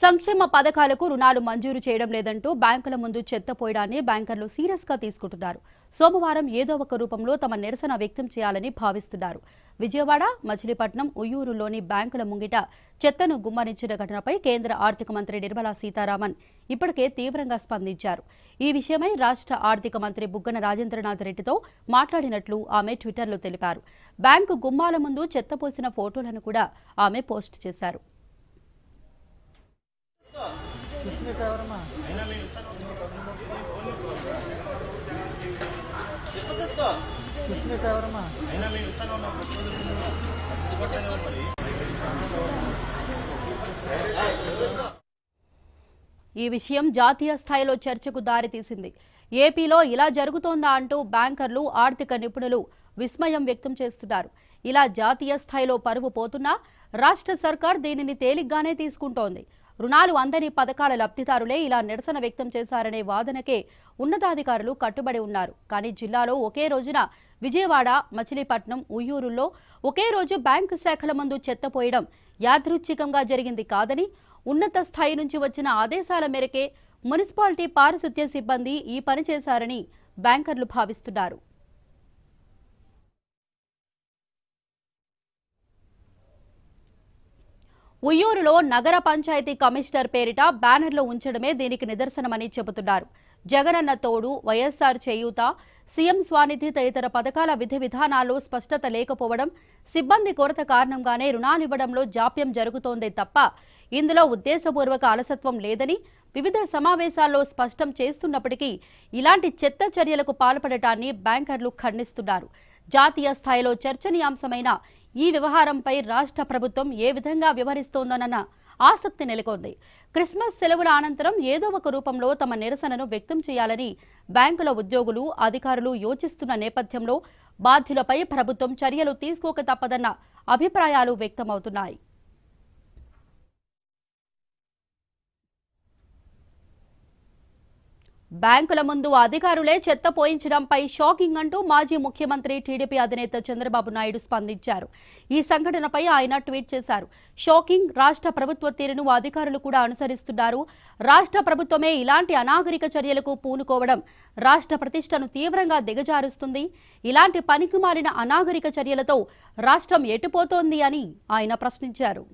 సంక్షేమ పథకాలకు రుణాలు మంజూరు చేయడం లేదంటూ బ్యాంకుల ముందు చెత్త పోయడాన్ని బ్యాంకర్లు సీరియస్ గా తీసుకుంటున్నారు సోమవారం ఏదో ఒక రూపంలో తమ నిరసన వ్యక్తం చేయాలని భావిస్తున్నారు విజయవాడ మచిలీపట్నం ఉయ్యూరులోని బ్యాంకుల ముంగిట చెత్తను గుమ్మరించిన ఘటనపై కేంద్ర ఆర్థిక మంత్రి నిర్మలా సీతారామన్ ఇప్పటికే తీవ్రంగా స్పందించారు ఈ విషయమై రాష్ట్ర ఆర్థిక మంత్రి బుగ్గన రాజేంద్రనాథ్ రెడ్డితో మాట్లాడినట్లు ఆమె ట్విట్టర్లో తెలిపారు బ్యాంకు గుమ్మాల ముందు చెత్తపోసిన ఫోటోలను కూడా ఆమె పోస్ట్ చేశారు ఈ విషయం జాతీయ స్థాయిలో చర్చకు దారితీసింది ఏపీలో ఇలా జరుగుతోందా అంటూ బ్యాంకర్లు ఆర్థిక నిపుణులు విస్మయం వ్యక్తం చేస్తున్నారు ఇలా జాతీయ స్థాయిలో పరువు పోతున్నా రాష్ట్ర సర్కార్ దీనిని తేలిగ్గానే తీసుకుంటోంది రుణాలు అందని పథకాల లబ్ధిదారులే ఇలా నిరసన వ్యక్తం చేశారనే వాదనకే ఉన్నతాధికారులు కట్టుబడి ఉన్నారు కానీ జిల్లాలో ఒకే రోజున విజయవాడ మచిలీపట్నం ఉయ్యూరుల్లో ఒకే రోజు బ్యాంకు శాఖల ముందు చెత్తపోయడం యాదృచ్ఛికంగా జరిగింది కాదని ఉన్నత స్థాయి నుంచి వచ్చిన ఆదేశాల మేరకే మున్సిపాలిటీ పారిశుద్ధ్య సిబ్బంది ఈ పని చేశారని బ్యాంకర్లు భావిస్తున్నారు ఉయ్యూరులో నగర పంచాయతీ కమిషనర్ పేరిట బ్యానర్లు ఉంచడమే దీనికి నిదర్శనమని చెబుతున్నారు జగనన్న తోడు వైఎస్సార్ చేయూత సీఎం స్వానిధి తదితర పథకాల విధి విధానాల్లో స్పష్టత లేకపోవడం సిబ్బంది కొరత కారణంగానే రుణాలివ్వడంలో జాప్యం జరుగుతోందే తప్ప ఇందులో ఉద్దేశపూర్వక అలసత్వం లేదని వివిధ సమావేశాల్లో స్పష్టం చేస్తున్నప్పటికీ ఇలాంటి చెత్త చర్యలకు పాల్పడటాన్ని బ్యాంకర్లు ఖండిస్తున్నారు జాతీయ స్థాయిలో చర్చనీయాంశమైన ఈ వ్యవహారంపై రాష్ట్ర ప్రభుత్వం ఏ విధంగా వ్యవహరిస్తోందోనన్న ఆసక్తి నెలకొంది క్రిస్మస్ సెలవుల అనంతరం ఏదో ఒక రూపంలో తమ నిరసనను వ్యక్తం చేయాలని బ్యాంకుల ఉద్యోగులు అధికారులు యోచిస్తున్న నేపథ్యంలో బాధ్యులపై ప్రభుత్వం చర్యలు తీసుకోక తప్పదన్న అభిప్రాయాలు వ్యక్తమవుతున్నాయి బ్యాంకుల ముందు అధికారులే చెత్త పోయించడంపై షాకింగ్ అంటూ మాజీ ముఖ్యమంత్రి టీడీపీ అధినేత చంద్రబాబు నాయుడు స్పందించారు ఈ సంఘటనపై ఆయన ట్వీట్ చేశారు షాకింగ్ రాష్ట్ర ప్రభుత్వ తీరును అధికారులు కూడా అనుసరిస్తున్నారు రాష్ట్ర ప్రభుత్వమే ఇలాంటి అనాగరిక చర్యలకు పూనుకోవడం రాష్ట్ర ప్రతిష్టను తీవ్రంగా దిగజారుస్తుంది ఇలాంటి పనికి అనాగరిక చర్యలతో రాష్ట్రం ఎటుపోతోంది అని ఆయన ప్రశ్నించారు